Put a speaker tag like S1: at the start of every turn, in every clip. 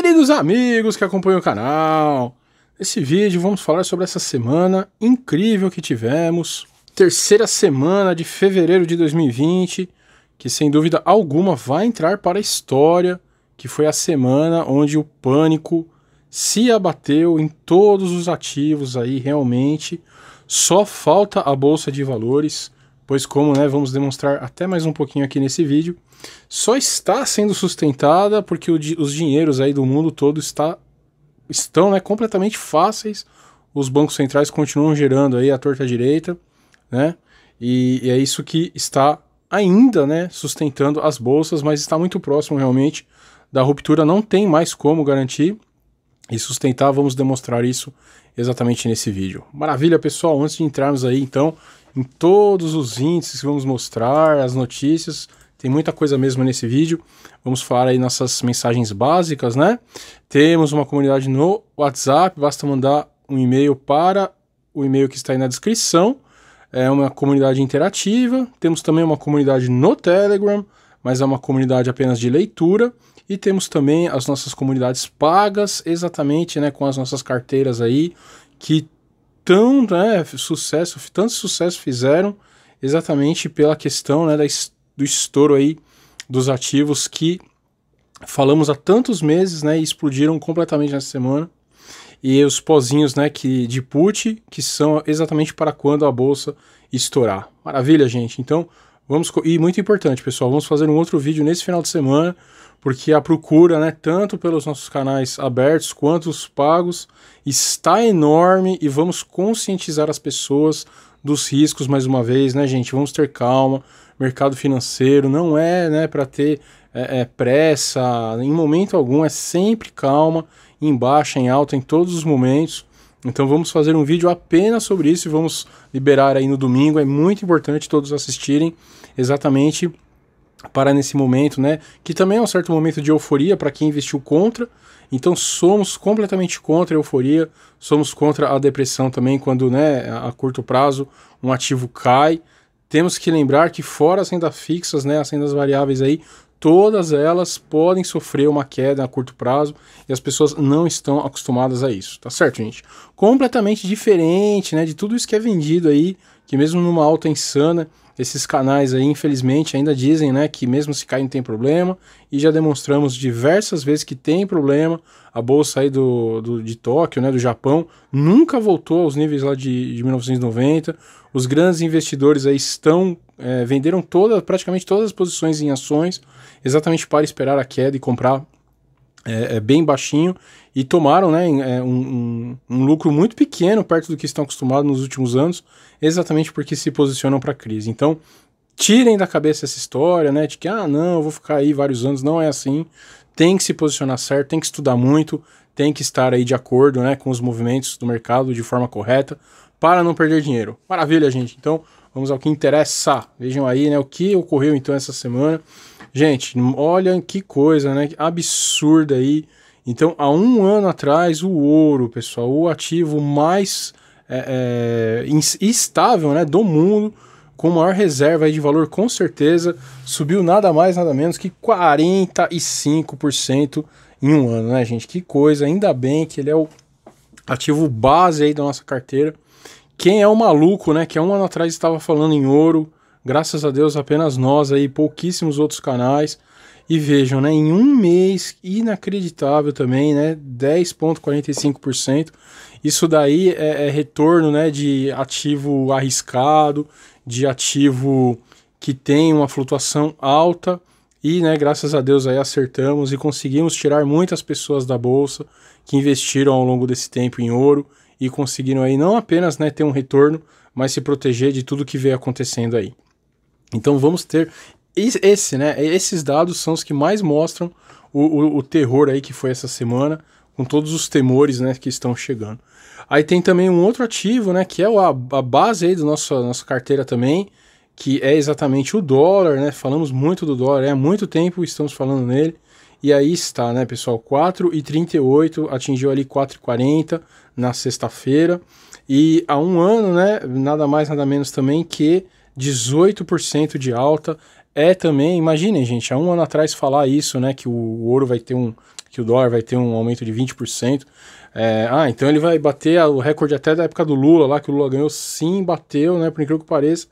S1: Queridos amigos que acompanham o canal, nesse vídeo vamos falar sobre essa semana incrível que tivemos, terceira semana de fevereiro de 2020, que sem dúvida alguma vai entrar para a história, que foi a semana onde o pânico se abateu em todos os ativos aí realmente, só falta a bolsa de valores, pois como né, vamos demonstrar até mais um pouquinho aqui nesse vídeo, só está sendo sustentada porque o, os dinheiros aí do mundo todo está, estão né, completamente fáceis. Os bancos centrais continuam gerando aí a torta direita, né? E, e é isso que está ainda, né, sustentando as bolsas, mas está muito próximo realmente da ruptura. Não tem mais como garantir e sustentar. Vamos demonstrar isso exatamente nesse vídeo. Maravilha, pessoal. Antes de entrarmos aí, então, em todos os índices que vamos mostrar, as notícias, tem muita coisa mesmo nesse vídeo. Vamos falar aí nossas mensagens básicas, né? Temos uma comunidade no WhatsApp, basta mandar um e-mail para o e-mail que está aí na descrição. É uma comunidade interativa. Temos também uma comunidade no Telegram, mas é uma comunidade apenas de leitura. E temos também as nossas comunidades pagas, exatamente, né, com as nossas carteiras aí que tão, né, sucesso, tanto sucesso fizeram exatamente pela questão, né, da história do estouro aí dos ativos que falamos há tantos meses, né, e explodiram completamente nessa semana. E os pozinhos, né, que de put, que são exatamente para quando a bolsa estourar. Maravilha, gente. Então, vamos e muito importante, pessoal, vamos fazer um outro vídeo nesse final de semana, porque a procura, né, tanto pelos nossos canais abertos quanto os pagos, está enorme e vamos conscientizar as pessoas dos riscos mais uma vez, né, gente? Vamos ter calma, mercado financeiro, não é né, para ter é, é, pressa, em momento algum, é sempre calma, em baixa, em alta, em todos os momentos. Então vamos fazer um vídeo apenas sobre isso e vamos liberar aí no domingo. É muito importante todos assistirem exatamente para nesse momento, né? Que também é um certo momento de euforia para quem investiu contra. Então somos completamente contra a euforia, somos contra a depressão também quando, né, a curto prazo um ativo cai. Temos que lembrar que fora as rendas fixas, né, as rendas variáveis aí, todas elas podem sofrer uma queda a curto prazo e as pessoas não estão acostumadas a isso, tá certo, gente? Completamente diferente, né, de tudo isso que é vendido aí, que mesmo numa alta insana, esses canais aí, infelizmente, ainda dizem, né, que mesmo se cair não tem problema, e já demonstramos diversas vezes que tem problema. A bolsa aí do, do de Tóquio, né, do Japão, nunca voltou aos níveis lá de, de 1990. Os grandes investidores aí estão é, venderam toda, praticamente todas as posições em ações, exatamente para esperar a queda e comprar é, é, bem baixinho e tomaram né, é, um, um, um, lucro muito pequeno perto do que estão acostumados nos últimos anos, exatamente porque se posicionam para a crise. Então, tirem da cabeça essa história né, de que, ah, não, eu vou ficar aí vários anos, não é assim. Tem que se posicionar certo, tem que estudar muito, tem que estar aí de acordo né, com os movimentos do mercado de forma correta para não perder dinheiro. Maravilha, gente. Então, vamos ao que interessa. Vejam aí né, o que ocorreu então essa semana. Gente, olha que coisa, né? Absurda aí. Então, há um ano atrás, o ouro, pessoal, o ativo mais é, é, estável né, do mundo, com maior reserva de valor, com certeza, subiu nada mais, nada menos que 45% em um ano, né, gente? Que coisa, ainda bem que ele é o ativo base aí da nossa carteira. Quem é o maluco, né? Que há um ano atrás estava falando em ouro, Graças a Deus, apenas nós aí, pouquíssimos outros canais. E vejam, né, em um mês, inacreditável também, né, 10,45%. Isso daí é, é, retorno, né, de ativo arriscado, de ativo que tem uma flutuação alta. E, né, graças a Deus aí acertamos e conseguimos tirar muitas pessoas da bolsa que investiram ao longo desse tempo em ouro e conseguiram aí não apenas, né, ter um retorno, mas se proteger de tudo que vem acontecendo aí. Então vamos ter esse, né? Esses dados são os que mais mostram o, o, o, terror aí que foi essa semana, com todos os temores, né, que estão chegando. Aí tem também um outro ativo, né, que é a, a base aí da nosso nossa carteira também, que é exatamente o dólar, né? Falamos muito do dólar, é há muito tempo estamos falando nele. E aí está, né, pessoal? 4,38 atingiu ali 4,40 na sexta-feira. E há um ano, né? Nada mais, nada menos também que 18% de alta. É também, imaginem, gente, há um ano atrás falar isso, né? Que o ouro vai ter um. que o dólar vai ter um aumento de 20%. É, ah, então ele vai bater o recorde até da época do Lula lá, que o Lula ganhou sim, bateu, né? Por incrível que pareça.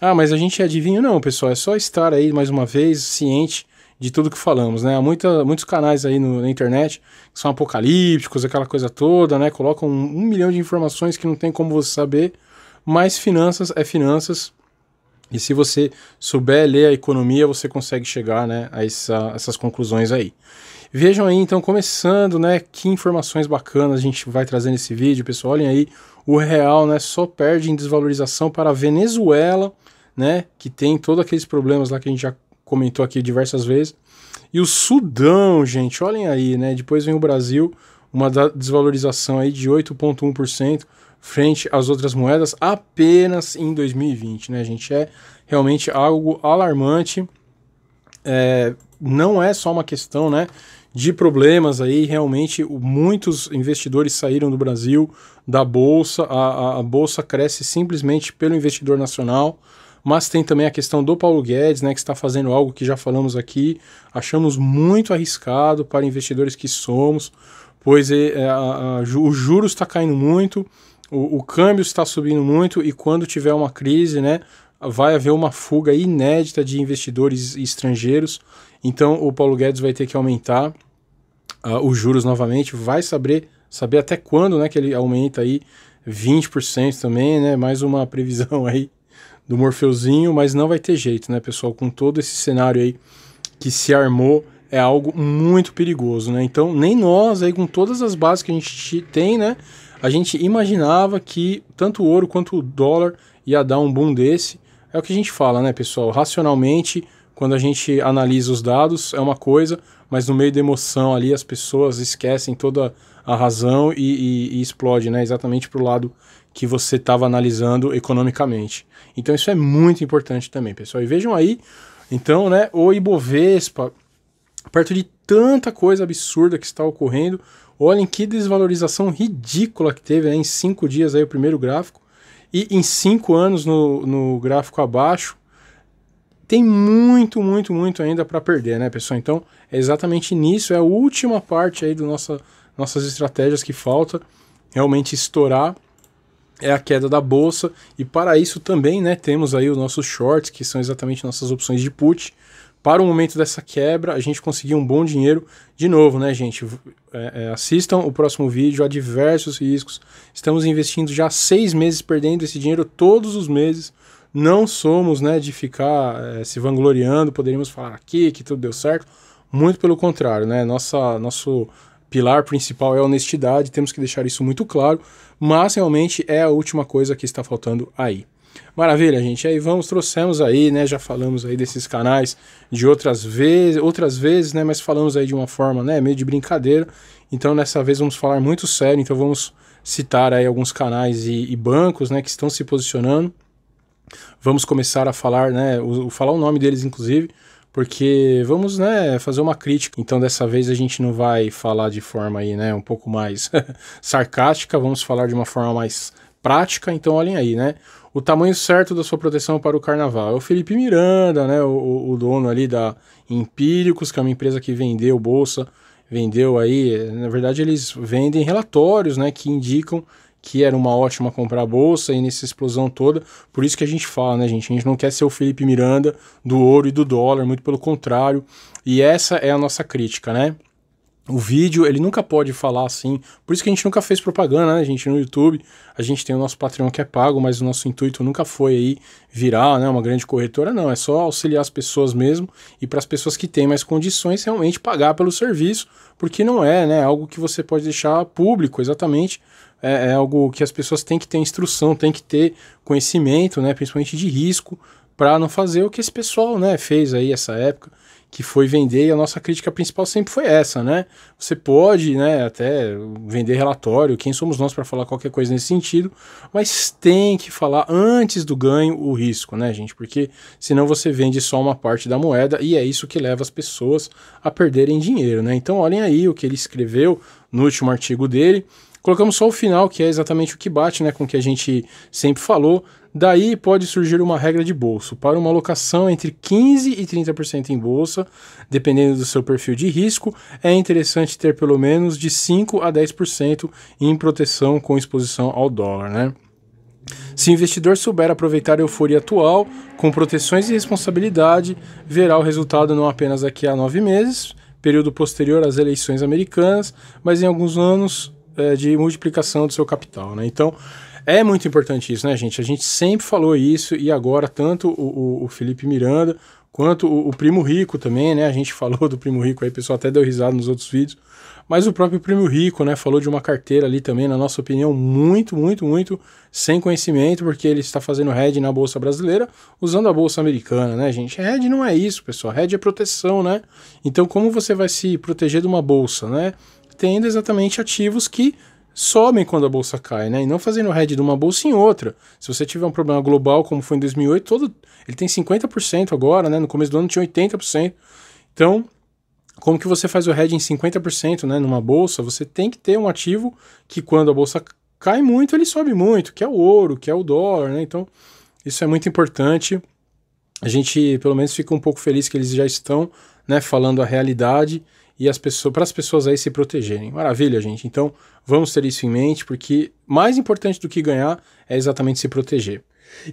S1: Ah, mas a gente é adivinha, não, pessoal. É só estar aí mais uma vez, ciente de tudo que falamos, né? Há muita, muitos canais aí no, na internet que são apocalípticos, aquela coisa toda, né? Colocam um, um milhão de informações que não tem como você saber, mas finanças é finanças e se você souber ler a economia, você consegue chegar né, a essa, essas conclusões aí. Vejam aí, então, começando, né? Que informações bacanas a gente vai trazer nesse vídeo, pessoal. Olhem aí, o real né, só perde em desvalorização para a Venezuela, né? Que tem todos aqueles problemas lá que a gente já comentou aqui diversas vezes. E o Sudão, gente, olhem aí, né? Depois vem o Brasil, uma desvalorização aí de 8,1% frente às outras moedas apenas em 2020, né, gente? É realmente algo alarmante. É, não é só uma questão, né, de problemas aí, realmente muitos investidores saíram do Brasil, da Bolsa, a, a, Bolsa cresce simplesmente pelo investidor nacional, mas tem também a questão do Paulo Guedes, né, que está fazendo algo que já falamos aqui, achamos muito arriscado para investidores que somos, pois é, é a, a, o juros está caindo muito, o, o câmbio está subindo muito e quando tiver uma crise, né, vai haver uma fuga inédita de investidores estrangeiros. Então o Paulo Guedes vai ter que aumentar uh, os juros novamente, vai saber saber até quando, né, que ele aumenta aí 20% também, né? Mais uma previsão aí do Morfeuzinho, mas não vai ter jeito, né, pessoal, com todo esse cenário aí que se armou é algo muito perigoso, né? Então, nem nós aí com todas as bases que a gente tem, né, a gente imaginava que tanto o ouro quanto o dólar ia dar um boom desse. É o que a gente fala, né, pessoal? Racionalmente, quando a gente analisa os dados, é uma coisa, mas no meio da emoção ali as pessoas esquecem toda a razão e, e, e explode, né? Exatamente para o lado que você estava analisando economicamente. Então isso é muito importante também, pessoal. E vejam aí, então, né, o Ibovespa, perto de tanta coisa absurda que está ocorrendo, Olhem que desvalorização ridícula que teve né? em cinco dias aí o primeiro gráfico e em cinco anos no, no gráfico abaixo. Tem muito, muito, muito ainda para perder, né, pessoal? Então, é exatamente nisso, é a última parte aí do nossa, nossas estratégias que falta realmente estourar é a queda da bolsa e para isso também, né, temos aí os nossos shorts, que são exatamente nossas opções de put, para o momento dessa quebra, a gente conseguiu um bom dinheiro. De novo, né, gente? É, é, assistam o próximo vídeo, há diversos riscos. Estamos investindo já seis meses, perdendo esse dinheiro todos os meses. Não somos né, de ficar é, se vangloriando, poderíamos falar aqui que tudo deu certo. Muito pelo contrário, né? Nossa, nosso pilar principal é a honestidade, temos que deixar isso muito claro, mas realmente é a última coisa que está faltando aí. Maravilha, gente. Aí vamos, trouxemos aí, né? Já falamos aí desses canais de outras vezes, outras vezes, né? Mas falamos aí de uma forma, né? Meio de brincadeira. Então, nessa vez vamos falar muito sério. Então, vamos citar aí alguns canais e, e bancos, né? Que estão se posicionando. Vamos começar a falar, né? O, falar o nome deles, inclusive porque vamos né, fazer uma crítica. Então dessa vez a gente não vai falar de forma aí, né, um pouco mais sarcástica, vamos falar de uma forma mais prática. Então olhem aí, né? o tamanho certo da sua proteção para o carnaval. É o Felipe Miranda, né, o, o dono ali da Empíricos, que é uma empresa que vendeu bolsa, vendeu aí, na verdade eles vendem relatórios, né, que indicam que era uma ótima comprar a bolsa e nessa explosão toda, por isso que a gente fala, né, gente, a gente não quer ser o Felipe Miranda do ouro e do dólar, muito pelo contrário. E essa é a nossa crítica, né? O vídeo, ele nunca pode falar assim. Por isso que a gente nunca fez propaganda, né? A gente no YouTube, a gente tem o nosso Patreon que é pago, mas o nosso intuito nunca foi aí virar, né, uma grande corretora, não. É só auxiliar as pessoas mesmo e para as pessoas que têm mais condições realmente pagar pelo serviço, porque não é, né, algo que você pode deixar público, exatamente. É, é algo que as pessoas têm que ter instrução, têm que ter conhecimento, né, principalmente de risco, para não fazer o que esse pessoal, né, fez aí essa época que foi vender, e a nossa crítica principal sempre foi essa, né? Você pode, né, até vender relatório, quem somos nós para falar qualquer coisa nesse sentido, mas tem que falar antes do ganho o risco, né, gente? Porque senão você vende só uma parte da moeda e é isso que leva as pessoas a perderem dinheiro, né? Então olhem aí o que ele escreveu no último artigo dele. Colocamos só o final, que é exatamente o que bate né, com o que a gente sempre falou. Daí pode surgir uma regra de bolso para uma alocação entre 15% e 30% em bolsa, dependendo do seu perfil de risco. É interessante ter pelo menos de 5% a 10% em proteção com exposição ao dólar. Né? Se o investidor souber aproveitar a euforia atual, com proteções e responsabilidade, verá o resultado não apenas daqui a nove meses, período posterior às eleições americanas, mas em alguns anos é, de multiplicação do seu capital. Né? Então, é muito importante isso, né, gente? A gente sempre falou isso e agora tanto o, o, o Felipe Miranda quanto o, o, Primo Rico também, né? A gente falou do Primo Rico aí, o pessoal até deu risada nos outros vídeos. Mas o próprio Primo Rico, né, falou de uma carteira ali também, na nossa opinião, muito, muito, muito sem conhecimento, porque ele está fazendo hedge na bolsa brasileira, usando a bolsa americana, né, gente? Hedge não é isso, pessoal. Hedge é proteção, né? Então, como você vai se proteger de uma bolsa, né? Tendo exatamente ativos que sobem quando a bolsa cai, né? E não fazendo red de uma bolsa em outra. Se você tiver um problema global, como foi em 2008, todo ele tem 50% agora, né? No começo do ano tinha 80%. Então, como que você faz o hedge em 50% né, numa bolsa, você tem que ter um ativo que quando a bolsa cai muito, ele sobe muito, que é o ouro, que é o dólar, né? Então, isso é muito importante. A gente, pelo menos, fica um pouco feliz que eles já estão né, falando a realidade e as pessoas para as pessoas aí se protegerem. Maravilha, gente. Então, vamos ter isso em mente, porque mais importante do que ganhar é exatamente se proteger.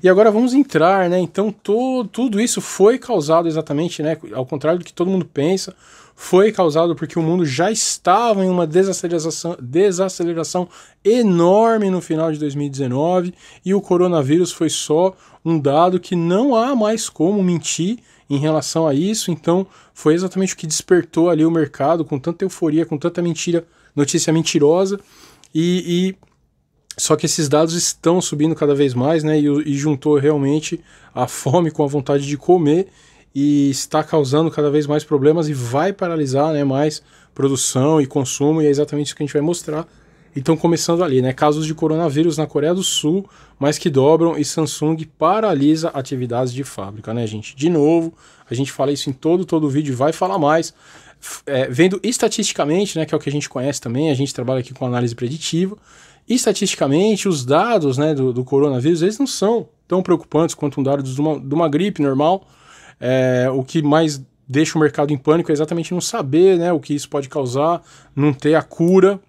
S1: E agora vamos entrar, né? Então to, tudo isso foi causado exatamente, né? Ao contrário do que todo mundo pensa, foi causado porque o mundo já estava em uma desaceleração, desaceleração enorme no final de 2019 e o coronavírus foi só um dado que não há mais como mentir em relação a isso. Então foi exatamente o que despertou ali o mercado com tanta euforia, com tanta mentira, notícia mentirosa e, e só que esses dados estão subindo cada vez mais, né? E, e, juntou realmente a fome com a vontade de comer e está causando cada vez mais problemas e vai paralisar, né? Mais produção e consumo e é exatamente isso que a gente vai mostrar. Então começando ali, né? Casos de coronavírus na Coreia do Sul mais que dobram e Samsung paralisa atividades de fábrica, né, gente? De novo, a gente fala isso em todo todo vídeo, vai falar mais. É, vendo estatisticamente, né? Que é o que a gente conhece também. A gente trabalha aqui com análise preditiva estatisticamente, os dados né, do, do, coronavírus eles não são tão preocupantes quanto um dado de uma, de uma gripe normal. É, o que mais deixa o mercado em pânico é exatamente não saber né, o que isso pode causar, não ter a cura.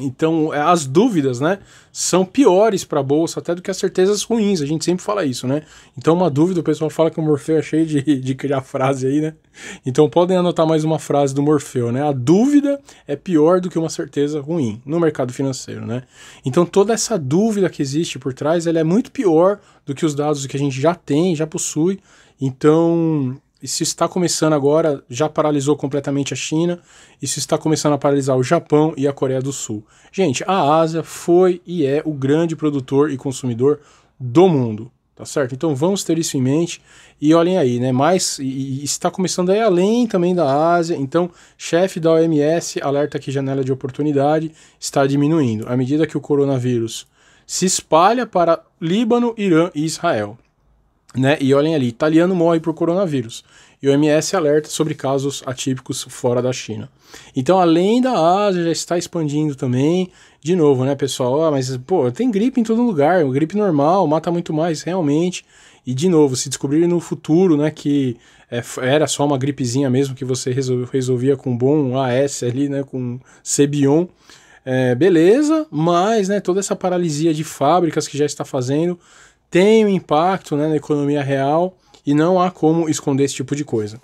S1: Então, é, as dúvidas, né, são piores para a bolsa até do que as certezas ruins. A gente sempre fala isso, né? Então, uma dúvida, o pessoal fala que o Morfeu é cheio de, de criar frase aí, né? Então, podem anotar mais uma frase do Morfeu, né? A dúvida é pior do que uma certeza ruim no mercado financeiro, né? Então, toda essa dúvida que existe por trás, ela é muito pior do que os dados que a gente já tem, já possui. Então, isso está começando agora, já paralisou completamente a China, isso está começando a paralisar o Japão e a Coreia do Sul. Gente, a Ásia foi e é o grande produtor e consumidor do mundo, tá certo? Então vamos ter isso em mente e olhem aí, né? Mais, e, e está começando aí além também da Ásia, então chefe da OMS alerta que janela de oportunidade está diminuindo à medida que o coronavírus se espalha para Líbano, Irã e Israel. Né? E olhem ali, italiano morre por coronavírus. E o MS alerta sobre casos atípicos fora da China. Então, além da Ásia, já está expandindo também. De novo, né, pessoal? Ah, mas, pô, tem gripe em todo lugar. Gripe normal, mata muito mais, realmente. E, de novo, se descobrir no futuro, né, que é, era só uma gripezinha mesmo que você resolvia com um bom AS ali, né, com Cebion. É, beleza, mas, né, toda essa paralisia de fábricas que já está fazendo tem um impacto né, na economia real e não há como esconder esse tipo de coisa.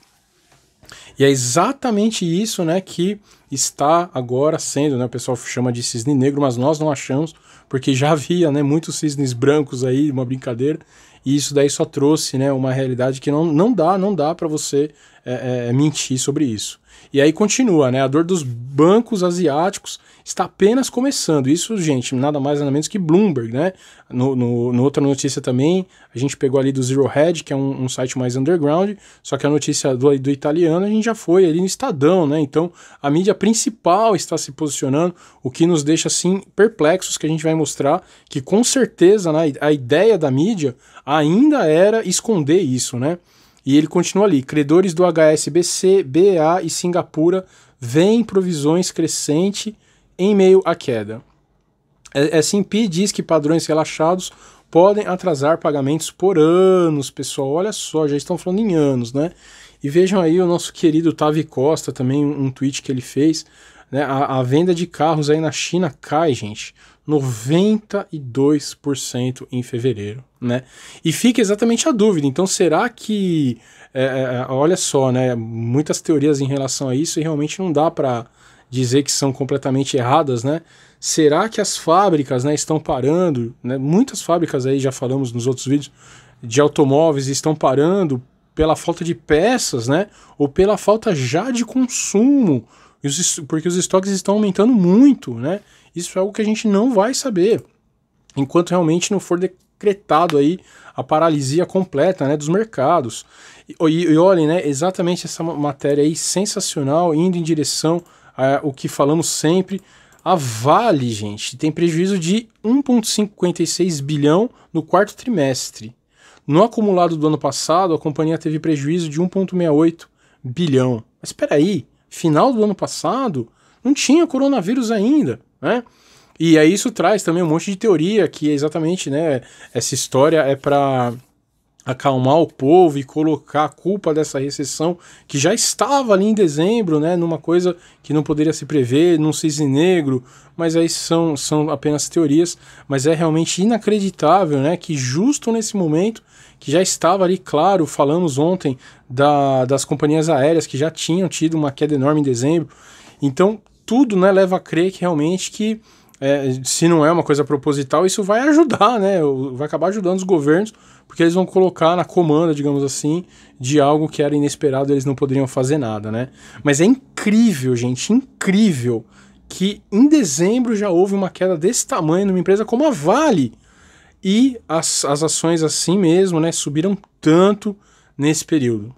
S1: E é exatamente isso né, que está agora sendo, né, o pessoal chama de cisne negro, mas nós não achamos, porque já havia né, muitos cisnes brancos aí, uma brincadeira, e isso daí só trouxe né, uma realidade que não, não dá, não dá para você é, é, mentir sobre isso. E aí continua, né? A dor dos bancos asiáticos está apenas começando. Isso, gente, nada mais nada menos que Bloomberg, né? No, no, no outra notícia também, a gente pegou ali do Zero Head, que é um, um site mais underground, só que a notícia do, do italiano a gente já foi ali no Estadão, né? Então a mídia principal está se posicionando, o que nos deixa assim perplexos, que a gente vai mostrar que com certeza né, a ideia da mídia ainda era esconder isso, né? E ele continua ali: credores do HSBC, BA e Singapura veem provisões crescente em meio à queda. É S&P diz que padrões relaxados podem atrasar pagamentos por anos, pessoal. Olha só, já estão falando em anos, né? E vejam aí o nosso querido Tavi Costa também, um tweet que ele fez. Né? A, a venda de carros aí na China cai, gente. 92% em fevereiro, né? E fica exatamente a dúvida. Então, será que, é, é, é, olha só, né? Muitas teorias em relação a isso e realmente não dá para dizer que são completamente erradas, né? Será que as fábricas, né, estão parando? Né? Muitas fábricas aí já falamos nos outros vídeos de automóveis estão parando pela falta de peças, né? Ou pela falta já de consumo porque os estoques estão aumentando muito, né? Isso é algo que a gente não vai saber enquanto realmente não for decretado aí a paralisia completa né, dos mercados. E, e, e olhem, né, exatamente essa matéria aí sensacional, indo em direção ao que falamos sempre. A Vale, gente, tem prejuízo de 1,56 bilhão no quarto trimestre. No acumulado do ano passado, a companhia teve prejuízo de 1,68 bilhão. Mas espera aí, final do ano passado, não tinha coronavírus ainda, né? E aí isso traz também um monte de teoria que é exatamente, né, essa história é para acalmar o povo e colocar a culpa dessa recessão que já estava ali em dezembro, né, numa coisa que não poderia se prever, num cisne negro, mas aí são, são apenas teorias, mas é realmente inacreditável, né, que justo nesse momento que já estava ali claro, falamos ontem da, das companhias aéreas que já tinham tido uma queda enorme em dezembro. Então, tudo, né, leva a crer que realmente que é, se não é uma coisa proposital, isso vai ajudar, né? Vai acabar ajudando os governos, porque eles vão colocar na comanda, digamos assim, de algo que era inesperado, eles não poderiam fazer nada, né? Mas é incrível, gente, incrível que em dezembro já houve uma queda desse tamanho numa empresa como a Vale. E as, as ações assim mesmo, né, subiram tanto nesse período.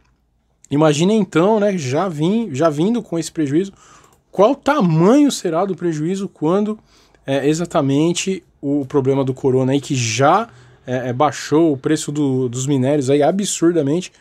S1: Imagina então, né, já, vim, já vindo com esse prejuízo, qual tamanho será do prejuízo quando é exatamente o problema do corona aí, que já é, é, baixou o preço do, dos minérios aí absurdamente,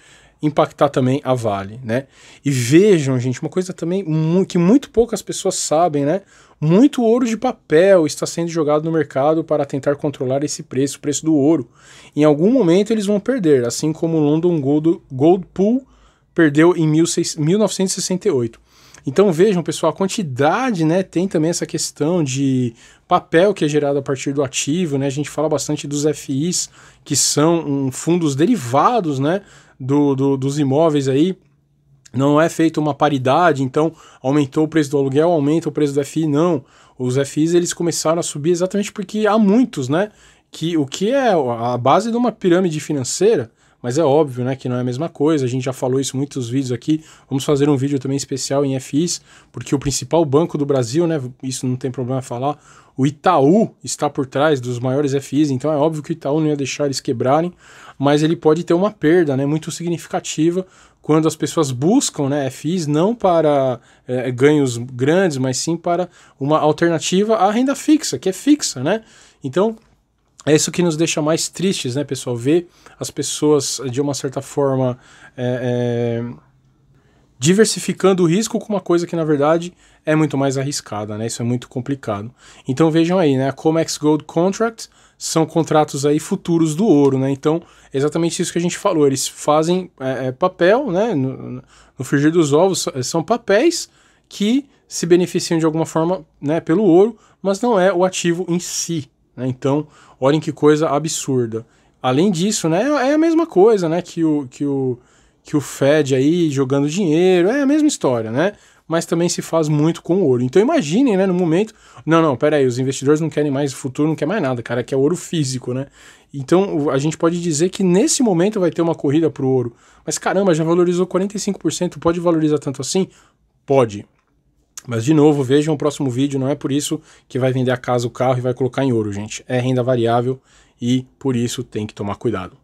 S1: impactar também a Vale, né? E vejam, gente, uma coisa também mu que muito poucas pessoas sabem, né? Muito ouro de papel está sendo jogado no mercado para tentar controlar esse preço, o preço do ouro. Em algum momento eles vão perder, assim como o London Gold, Gold Pool perdeu em 16, 1968. Então vejam, pessoal, a quantidade, né? Tem também essa questão de papel que é gerado a partir do ativo, né? A gente fala bastante dos FIs, que são um, fundos derivados, né? Do, do, dos imóveis aí. Não é feita uma paridade, então aumentou o preço do aluguel, aumenta o preço do FI, não. Os FIs eles começaram a subir exatamente porque há muitos, né? Que o que é a base de uma pirâmide financeira mas é óbvio né, que não é a mesma coisa, a gente já falou isso em muitos vídeos aqui, vamos fazer um vídeo também especial em FIs, porque o principal banco do Brasil, né, isso não tem problema falar, o Itaú está por trás dos maiores FIs, então é óbvio que o Itaú não ia deixar eles quebrarem, mas ele pode ter uma perda né, muito significativa quando as pessoas buscam né, FIs não para é, ganhos grandes, mas sim para uma alternativa à renda fixa, que é fixa, né? Então, é isso que nos deixa mais tristes, né, pessoal? Ver as pessoas, de uma certa forma, é, é, diversificando o risco com uma coisa que, na verdade, é muito mais arriscada, né? Isso é muito complicado. Então vejam aí, né? A Comex Gold Contract são contratos aí futuros do ouro, né? Então, exatamente isso que a gente falou. Eles fazem é, é papel, né? No, no frigir dos ovos, são papéis que se beneficiam de alguma forma né, pelo ouro, mas não é o ativo em si, né? Então, olhem que coisa absurda. Além disso, né, é a mesma coisa né, que, o, que, o, que o Fed aí jogando dinheiro, é a mesma história, né? Mas também se faz muito com ouro. Então imaginem, né, no momento, não, não, pera aí, os investidores não querem mais, o futuro não quer mais nada, cara, quer é ouro físico, né? Então a gente pode dizer que nesse momento vai ter uma corrida para o ouro. Mas caramba, já valorizou 45%, pode valorizar tanto assim? Pode, mas de novo, vejam o próximo vídeo, não é por isso que vai vender a casa, o carro e vai colocar em ouro, gente. É renda variável e por isso tem que tomar cuidado.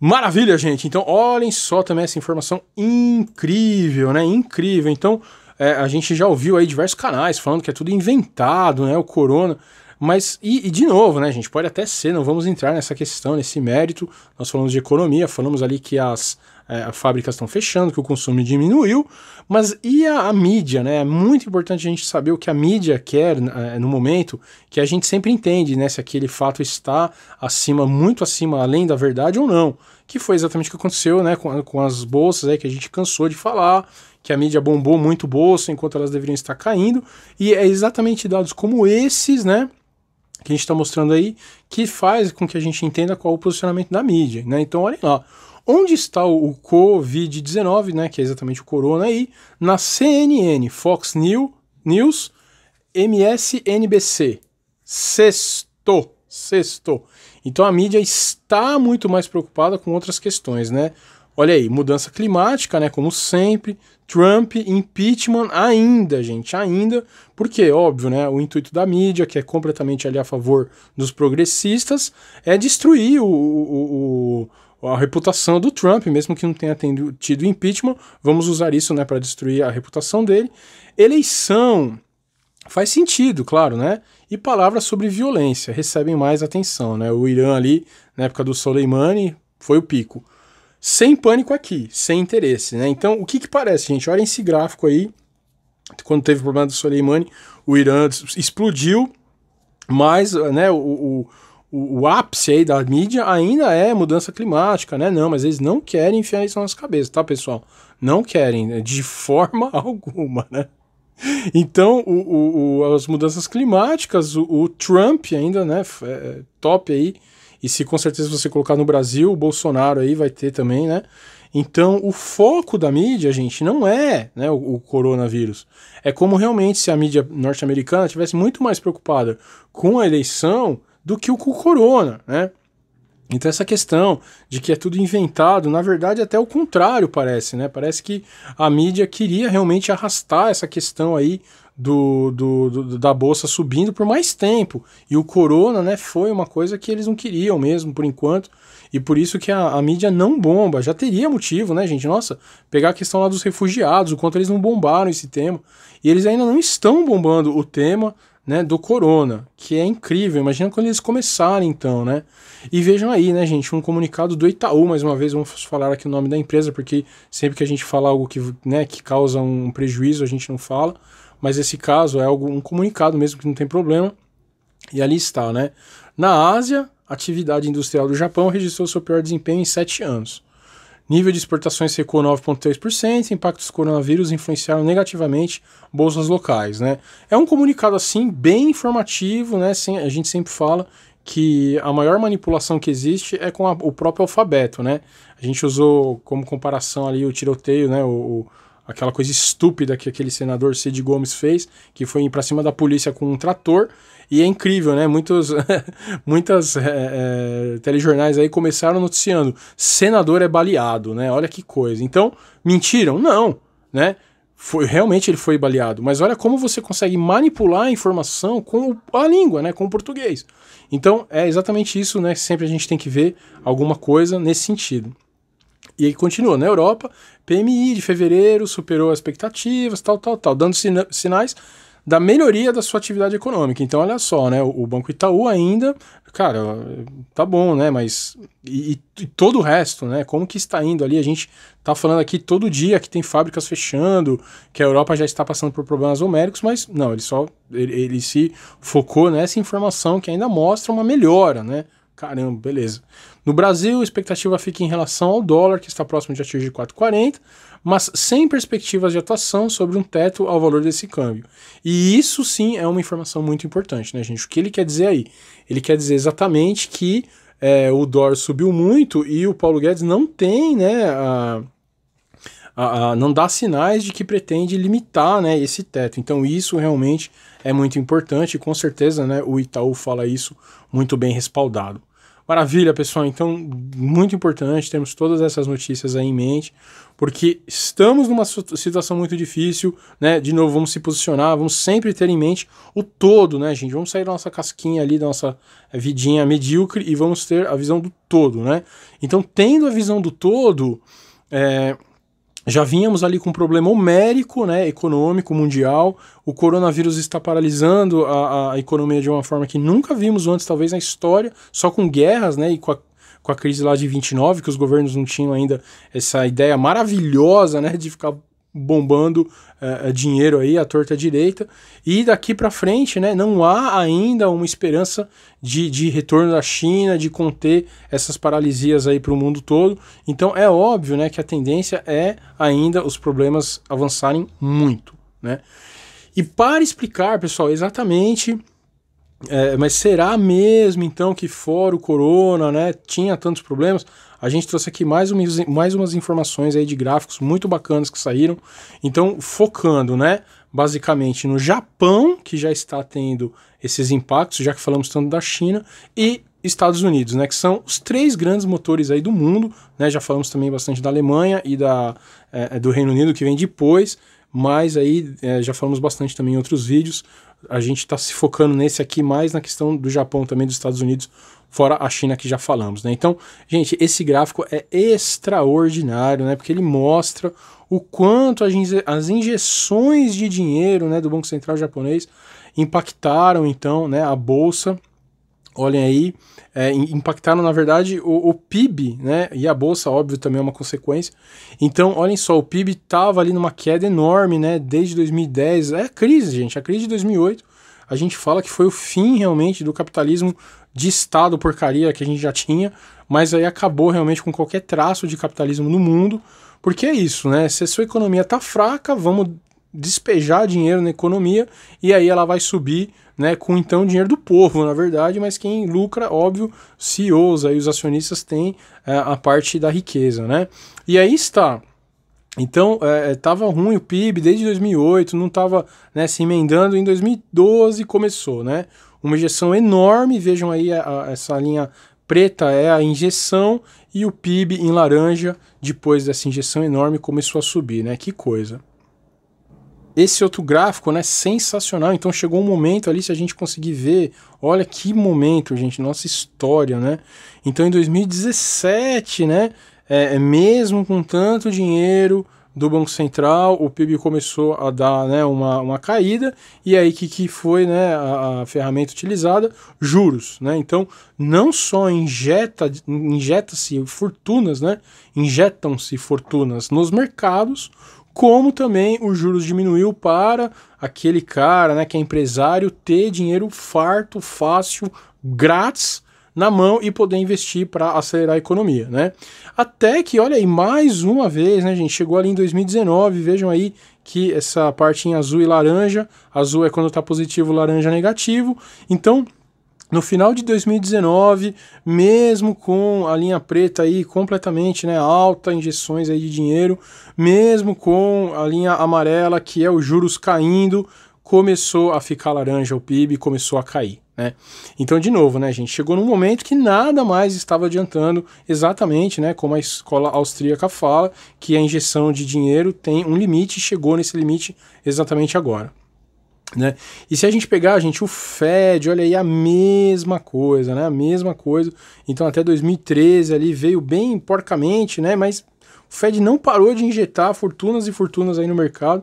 S1: Maravilha, gente. Então, olhem só também essa informação incrível, né? Incrível. Então, é, a gente já ouviu aí diversos canais falando que é tudo inventado, né? O corona. Mas, e, e, de novo, né, gente, pode até ser, não vamos entrar nessa questão, nesse mérito. Nós falamos de economia, falamos ali que as é, fábricas estão fechando, que o consumo diminuiu, mas e a, a, mídia, né? É muito importante a gente saber o que a mídia quer é, no momento, que a gente sempre entende, né, se aquele fato está acima, muito acima, além da verdade ou não. Que foi exatamente o que aconteceu, né, com, com as bolsas aí que a gente cansou de falar, que a mídia bombou muito bolsa enquanto elas deveriam estar caindo, e é exatamente dados como esses, né, que a gente está mostrando aí, que faz com que a gente entenda qual o posicionamento da mídia, né? Então, olhem lá. Onde está o Covid-19, né, que é exatamente o corona aí, na CNN, Fox News, MSNBC. Sexto, sexto. Então a mídia está muito mais preocupada com outras questões, né? Olha aí, mudança climática, né, como sempre, Trump, impeachment ainda, gente, ainda, porque, óbvio, né, o intuito da mídia, que é completamente ali a favor dos progressistas, é destruir o, o, o a reputação do Trump, mesmo que não tenha tendo, tido impeachment, vamos usar isso, né, para destruir a reputação dele. Eleição faz sentido, claro, né? E palavras sobre violência recebem mais atenção, né? O Irã ali, na época do Soleimani, foi o pico sem pânico aqui, sem interesse, né? Então, o que que parece, gente? Olha esse gráfico aí, quando teve o problema do Soleimani, o Irã explodiu, mas, né, o, o, o ápice aí da mídia ainda é mudança climática, né? Não, mas eles não querem enfiar isso nas cabeças, tá, pessoal? Não querem, né? de forma alguma, né? Então, o, o, o as mudanças climáticas, o, o Trump ainda, né, é, é, top aí, e se com certeza você colocar no Brasil, o Bolsonaro aí vai ter também, né? Então, o foco da mídia, gente, não é né, o, o coronavírus. É como realmente se a mídia norte-americana tivesse muito mais preocupada com a eleição do que o com o corona, né? Então essa questão de que é tudo inventado, na verdade até o contrário parece, né? Parece que a mídia queria realmente arrastar essa questão aí do, do, do, da bolsa subindo por mais tempo. E o corona, né, foi uma coisa que eles não queriam mesmo por enquanto. E por isso que a, a, mídia não bomba. Já teria motivo, né, gente? Nossa, pegar a questão lá dos refugiados, o quanto eles não bombaram esse tema. E eles ainda não estão bombando o tema né, do corona, que é incrível. Imagina quando eles começarem, então, né? E vejam aí, né, gente, um comunicado do Itaú, mais uma vez, vamos falar aqui o nome da empresa, porque sempre que a gente fala algo que, né, que causa um prejuízo, a gente não fala. Mas esse caso é algo, um comunicado mesmo que não tem problema. E ali está, né? Na Ásia, a atividade industrial do Japão registrou seu pior desempenho em sete anos. Nível de exportações recuou 9,3%, impactos do coronavírus influenciaram negativamente bolsas locais. Né? É um comunicado assim bem informativo, né? Sem, a gente sempre fala que a maior manipulação que existe é com a, o próprio alfabeto. Né? A gente usou como comparação ali o tiroteio, né? o, o aquela coisa estúpida que aquele senador Cid Gomes fez, que foi ir para cima da polícia com um trator. E é incrível, né? Muitos, muitas é, é, telejornais aí começaram noticiando: senador é baleado, né? Olha que coisa. Então, mentiram? Não, né? Foi, realmente ele foi baleado, mas olha como você consegue manipular a informação com a língua, né, com o português. Então é exatamente isso, né? Sempre a gente tem que ver alguma coisa nesse sentido. E aí continua, na Europa, PMI de fevereiro superou as expectativas, tal, tal, tal, dando sina sinais da melhoria da sua atividade econômica. Então, olha só, né? O, Banco Itaú ainda, cara, tá bom, né? Mas e, e, todo o resto, né? Como que está indo ali? A gente tá falando aqui todo dia que tem fábricas fechando, que a Europa já está passando por problemas homéricos, mas não, ele só ele, ele se focou nessa informação que ainda mostra uma melhora, né? Caramba, beleza. No Brasil, a expectativa fica em relação ao dólar, que está próximo de atingir 4,40 mas sem perspectivas de atuação sobre um teto ao valor desse câmbio. E isso sim é uma informação muito importante, né, gente? O que ele quer dizer aí? Ele quer dizer exatamente que é, o dólar subiu muito e o Paulo Guedes não tem, né, a, a, a, não dá sinais de que pretende limitar, né, esse teto. Então isso realmente é muito importante e com certeza, né, o Itaú fala isso muito bem respaldado. Maravilha, pessoal. Então, muito importante, temos todas essas notícias aí em mente, porque estamos numa situação muito difícil, né? De novo, vamos se posicionar, vamos sempre ter em mente o todo, né, gente? Vamos sair da nossa casquinha ali, da nossa vidinha medíocre e vamos ter a visão do todo, né? Então, tendo a visão do todo, é, já vínhamos ali com um problema homérico, né, econômico, mundial. O coronavírus está paralisando a, a, economia de uma forma que nunca vimos antes, talvez na história, só com guerras, né, e com a, com a crise lá de 29, que os governos não tinham ainda essa ideia maravilhosa, né, de ficar bombando é, é, dinheiro aí à torta direita. E daqui para frente, né, não há ainda uma esperança de, de retorno da China, de conter essas paralisias aí para o mundo todo. Então é óbvio, né, que a tendência é ainda os problemas avançarem muito, né? E para explicar, pessoal, exatamente é, mas será mesmo então que fora o corona, né, tinha tantos problemas? A gente trouxe aqui mais, um, mais umas informações aí de gráficos muito bacanas que saíram. Então, focando, né, basicamente no Japão, que já está tendo esses impactos, já que falamos tanto da China, e Estados Unidos, né, que são os três grandes motores aí do mundo, né? Já falamos também bastante da Alemanha e da, é, é do Reino Unido que vem depois, mas aí é, já falamos bastante também em outros vídeos a gente está se focando nesse aqui mais na questão do Japão também, dos Estados Unidos, fora a China que já falamos, né? Então, gente, esse gráfico é extraordinário, né? Porque ele mostra o quanto as injeções de dinheiro, né, do Banco Central japonês impactaram então, né, a bolsa olhem aí, é, impactaram, na verdade, o, o, PIB, né? E a Bolsa, óbvio, também é uma consequência. Então, olhem só, o PIB estava ali numa queda enorme, né? Desde 2010. É a crise, gente, a é crise de 2008. A gente fala que foi o fim realmente do capitalismo de Estado porcaria que a gente já tinha, mas aí acabou realmente com qualquer traço de capitalismo no mundo. Porque é isso, né? Se a sua economia está fraca, vamos despejar dinheiro na economia e aí ela vai subir né, com então o dinheiro do povo, na verdade, mas quem lucra, óbvio, CEOs, aí os acionistas têm é, a parte da riqueza, né? E aí está. Então, estava é, é ruim o PIB desde 2008, não estava né, se emendando, em 2012 começou, né? Uma injeção enorme, vejam aí a, a, essa linha preta é a injeção e o PIB em laranja, depois dessa injeção enorme, começou a subir, né? Que coisa esse outro gráfico, né, sensacional. Então chegou um momento ali, se a gente conseguir ver, olha que momento, gente, nossa história, né? Então em 2017, né, é, é, mesmo com tanto dinheiro do Banco Central, o PIB começou a dar né, uma, uma caída, e aí que, que foi né, a, a ferramenta utilizada? Juros. Né? Então, não só injeta, injeta-se fortunas, né? injetam-se fortunas nos mercados, como também os juros diminuiu para aquele cara, né, que é empresário, ter dinheiro farto, fácil, grátis na mão e poder investir para acelerar a economia, né? Até que, olha aí, mais uma vez, né, gente, chegou ali em 2019, vejam aí que essa parte em azul e laranja, azul é quando está positivo, laranja é negativo. Então, no final de 2019, mesmo com a linha preta aí completamente né, alta, injeções aí de dinheiro, mesmo com a linha amarela, que é os juros caindo, começou a ficar laranja o PIB, começou a cair. Né? Então, de novo, né, gente, chegou num momento que nada mais estava adiantando, exatamente né, como a escola austríaca fala, que a injeção de dinheiro tem um limite, chegou nesse limite exatamente agora. Né? E se a gente pegar, gente, o Fed, olha aí, a mesma coisa, né? A mesma coisa. Então até 2013 ali veio bem porcamente, né? Mas o Fed não parou de injetar fortunas e fortunas aí no mercado.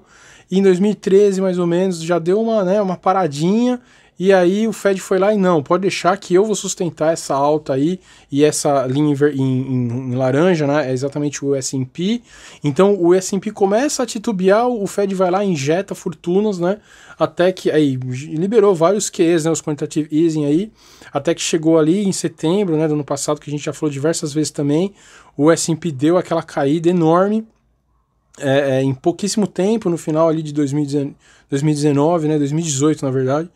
S1: E em 2013, mais ou menos, já deu uma, né, uma paradinha e aí o Fed foi lá e não, pode deixar que eu vou sustentar essa alta aí e essa linha em, em, em laranja, né? É exatamente o S&P. Então o S&P começa a titubear, o Fed vai lá injeta fortunas, né? Até que aí liberou vários QEs, né? Os quantitative easing aí, até que chegou ali em setembro, né? Do ano passado que a gente já falou diversas vezes também, o S&P deu aquela caída enorme. É, é, em pouquíssimo tempo, no final ali de 2019, né, 2018 na verdade,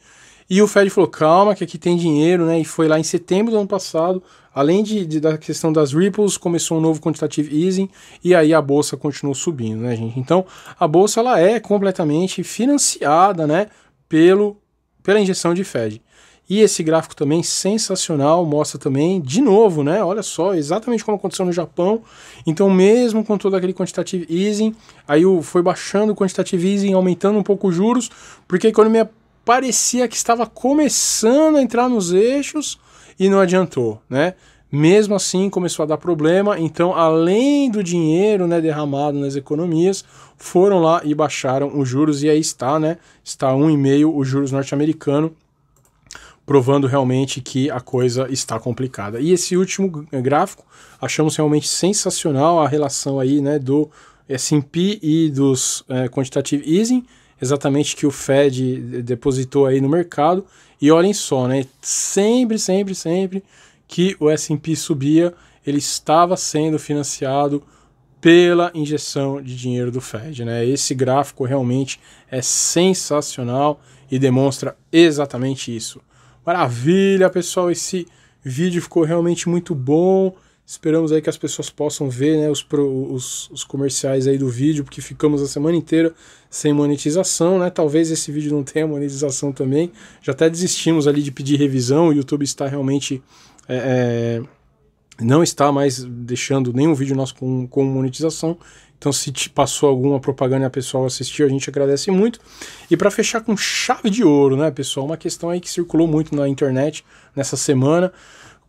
S1: e o Fed falou, calma, que aqui tem dinheiro, né? E foi lá em setembro do ano passado, além de, de da questão das ripples, começou um novo quantitative easing e aí a bolsa continuou subindo, né, gente? Então, a bolsa ela é completamente financiada, né, pelo pela injeção de Fed. E esse gráfico também sensacional, mostra também, de novo, né? Olha só, exatamente como aconteceu no Japão. Então, mesmo com todo aquele quantitative easing, aí foi baixando o quantitative easing, aumentando um pouco os juros, porque a economia parecia que estava começando a entrar nos eixos e não adiantou, né? Mesmo assim, começou a dar problema. Então, além do dinheiro né, derramado nas economias, foram lá e baixaram os juros. E aí está, né? Está 1,5 o juros norte-americano, provando realmente que a coisa está complicada. E esse último gráfico achamos realmente sensacional a relação aí, né? Do S&P e dos é, quantitative easing exatamente que o Fed depositou aí no mercado. E olhem só, né? Sempre, sempre, sempre que o S&P subia, ele estava sendo financiado pela injeção de dinheiro do Fed, né? Esse gráfico realmente é sensacional e demonstra exatamente isso. Maravilha, pessoal, esse vídeo ficou realmente muito bom. Esperamos aí que as pessoas possam ver né, os, pro, os, os, comerciais aí do vídeo, porque ficamos a semana inteira sem monetização, né? Talvez esse vídeo não tenha monetização também. Já até desistimos ali de pedir revisão, o YouTube está realmente... É, é, não está mais deixando nenhum vídeo nosso com, com monetização. Então, se te passou alguma propaganda e a pessoa assistiu, a gente agradece muito. E para fechar com chave de ouro, né, pessoal? Uma questão aí que circulou muito na internet nessa semana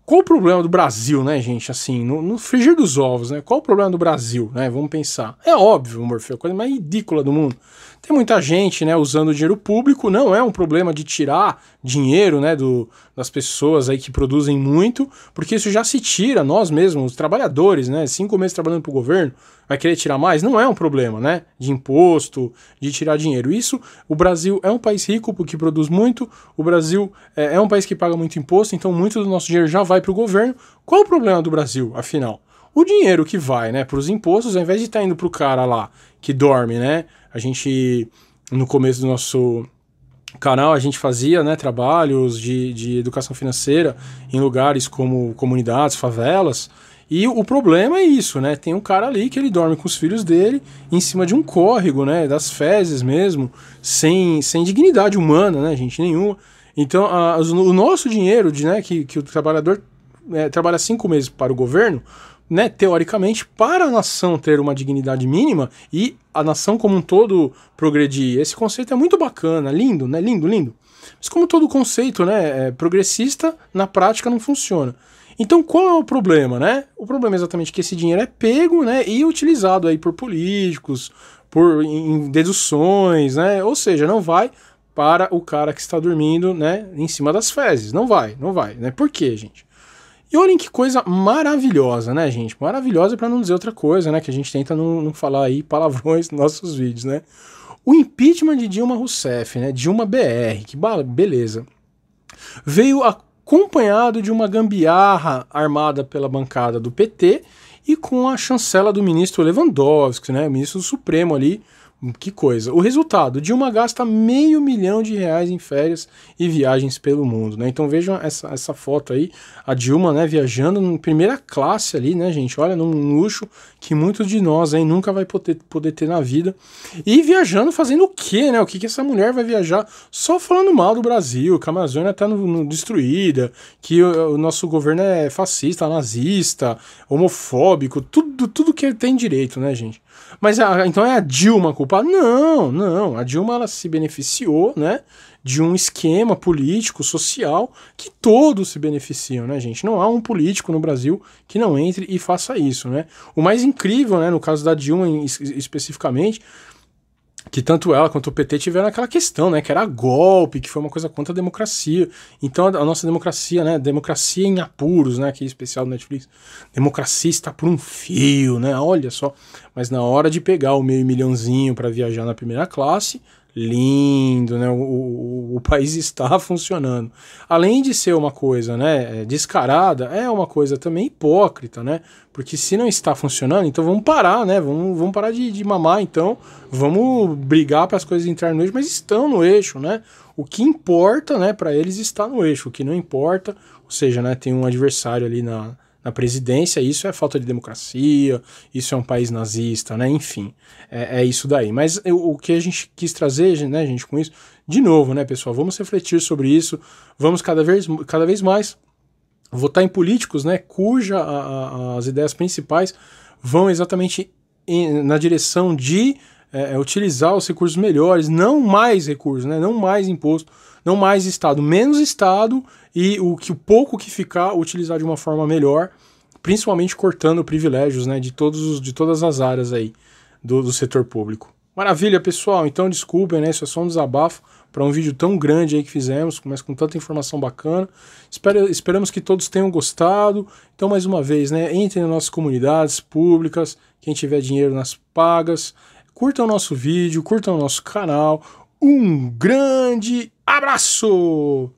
S1: qual o problema do Brasil, né, gente? Assim, no, no frigir dos ovos, né? Qual o problema do Brasil, né? Vamos pensar. É óbvio, Morfeu, a coisa mais ridícula do mundo. Tem muita gente né, usando dinheiro público, não é um problema de tirar dinheiro né, do, das pessoas aí que produzem muito, porque isso já se tira, nós mesmos, os trabalhadores, né? Cinco meses trabalhando para o governo, vai querer tirar mais? Não é um problema, né? De imposto, de tirar dinheiro. Isso, o Brasil é um país rico porque produz muito, o Brasil é, é um país que paga muito imposto, então muito do nosso dinheiro já vai para o governo. Qual o problema do Brasil, afinal? o dinheiro que vai né, para os impostos, ao invés de estar tá indo para o cara lá que dorme né, a gente, no começo do nosso canal, a gente fazia né, trabalhos de, de educação financeira em lugares como comunidades, favelas. E o problema é isso, né? Tem um cara ali que ele dorme com os filhos dele em cima de um córrego, né? Das fezes mesmo, sem, sem dignidade humana, né, gente? Nenhuma. Então, a, o nosso dinheiro, de, né, que, que o trabalhador é, trabalha cinco meses para o governo, né, teoricamente, para a nação ter uma dignidade mínima e a nação como um todo progredir. Esse conceito é muito bacana, lindo, né? Lindo, lindo. Mas como todo conceito, né, é progressista, na prática não funciona. Então, qual é o problema, né? O problema é exatamente que esse dinheiro é pego, né, e utilizado aí por políticos, por em deduções, né? Ou seja, não vai para o cara que está dormindo, né, em cima das fezes. Não vai, não vai, né? Por quê, gente? E olhem que coisa maravilhosa, né, gente? Maravilhosa para não dizer outra coisa, né? Que a gente tenta não, não falar aí palavrões nos nossos vídeos, né? O impeachment de Dilma Rousseff, né? Dilma BR, que beleza. Veio acompanhado de uma gambiarra armada pela bancada do PT e com a chancela do ministro Lewandowski, né? O ministro do Supremo ali, que coisa. O resultado, Dilma gasta meio milhão de reais em férias e viagens pelo mundo, né? Então vejam essa, essa foto aí, a Dilma, né, viajando em primeira classe ali, né, gente? Olha, num luxo que muitos de nós aí nunca vai poder, poder ter na vida. E viajando fazendo o quê, né? O que, que essa mulher vai viajar só falando mal do Brasil, que a Amazônia tá no, no, destruída, que o, o, nosso governo é fascista, nazista, homofóbico, tudo, tudo que tem direito, né, gente? Mas a, então é a Dilma culpa Não, não. A Dilma ela se beneficiou, né? De um esquema político, social, que todos se beneficiam, né, gente? Não há um político no Brasil que não entre e faça isso, né? O mais incrível, né, no caso da Dilma especificamente, que tanto ela quanto o PT tiveram aquela questão, né, que era golpe, que foi uma coisa contra a democracia. Então a, a nossa democracia, né, democracia em apuros, né, Aqui especial do Netflix, democracia está por um fio, né, olha só. Mas na hora de pegar o meio milhãozinho para viajar na primeira classe, lindo, né? O, o, o, país está funcionando. Além de ser uma coisa né, é, descarada, é uma coisa também hipócrita, né? Porque se não está funcionando, então vamos parar, né? Vamos, vamos parar de, de mamar, então. Vamos brigar para as coisas entrarem no eixo, mas estão no eixo, né? O que importa, né, para eles está no eixo. O que não importa, ou seja, né, tem um adversário ali na, na presidência, isso é falta de democracia, isso é um país nazista, né? Enfim, é, é isso daí. Mas eu, o que a gente quis trazer, né, gente, com isso, de novo, né, pessoal, vamos refletir sobre isso, vamos cada vez, cada vez mais votar em políticos, né, cuja a, a, as ideias principais vão exatamente em, na direção de é, é utilizar os recursos melhores, não mais recursos, né, não mais imposto não mais Estado, menos Estado e o que o pouco que ficar utilizar de uma forma melhor, principalmente cortando privilégios né, de, todos, de todas as áreas aí do, do setor público. Maravilha, pessoal. Então, desculpem, né? Isso é só um desabafo para um vídeo tão grande aí que fizemos, mas com tanta informação bacana. esperamos que todos tenham gostado. Então, mais uma vez, né? Entrem nas nossas comunidades públicas, quem tiver dinheiro nas pagas. Curtam o nosso vídeo, curtam o nosso canal. Um grande abraço!